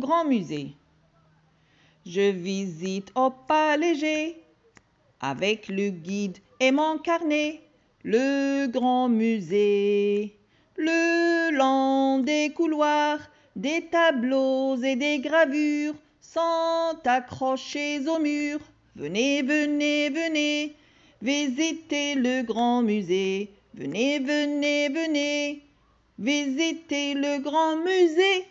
grand musée. Je visite au pas léger, avec le guide et mon carnet, le grand musée. Le long des couloirs, des tableaux et des gravures sont accrochés au mur. Venez, venez, venez, visitez le grand musée. Venez, venez, venez, visitez le grand musée.